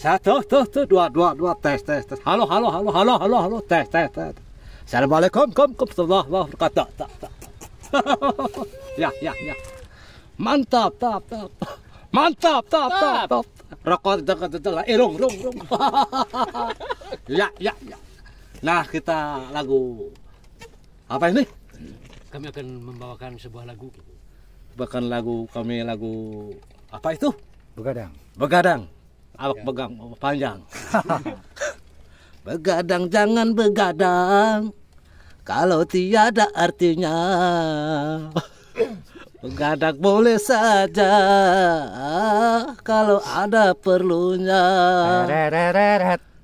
Satu, tuh, tuh, dua, dua, dua, tes, tes, tes. Halo, halo, halo, halo, halo, halo, tes, tes, tes. Assalamualaikum, kom, kom, setelah, lah, berkata, tak, tak. ya, ya, ya. Mantap, tap, tap. Mantap, tap, tap, tap. Rokok jaga jaga lah, irung, irung irung ya, ya, ya. Nah, kita lagu apa ini? Kami akan membawakan sebuah lagu. Bahkan lagu kami lagu apa itu? Begadang. Begadang awak ya. pegang oh, panjang. begadang jangan begadang kalau tiada artinya. Begadang boleh saja kalau ada perlunya.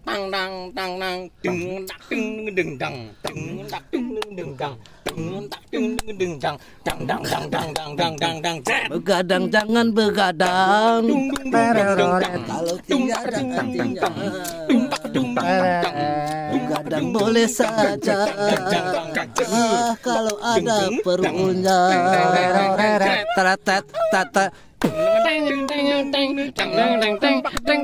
Tang tang tang tang ding ding ding dang ding ding dang ding ding ding ding ding ding ding ding ding begadang ding ding kalau ding ding ding ding saja ding kalau ada ding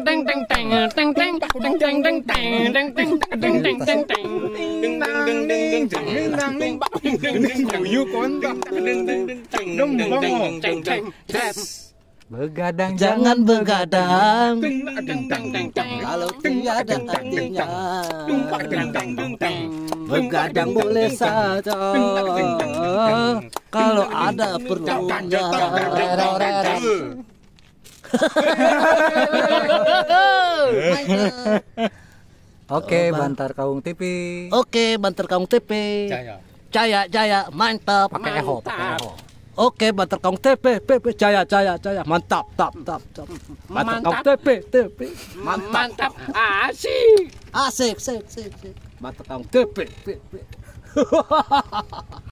ding ding Begadang jangan begadang. Kalau tiada artinya. Begadang boleh saja. Kalau ada perlunya. Oke, okay, Bantar Kaung TV. Oke, okay, Bantar Kaung TV. Jaya. Jaya Jaya mantap pakai eho pakai eho Oke, Baterkong TP, PP, Jaya, Jaya, Jaya, mantap, tap, tap, tap. TP, TP, mantap. Mantap, asik. Asik, asik, asik, TP, TP.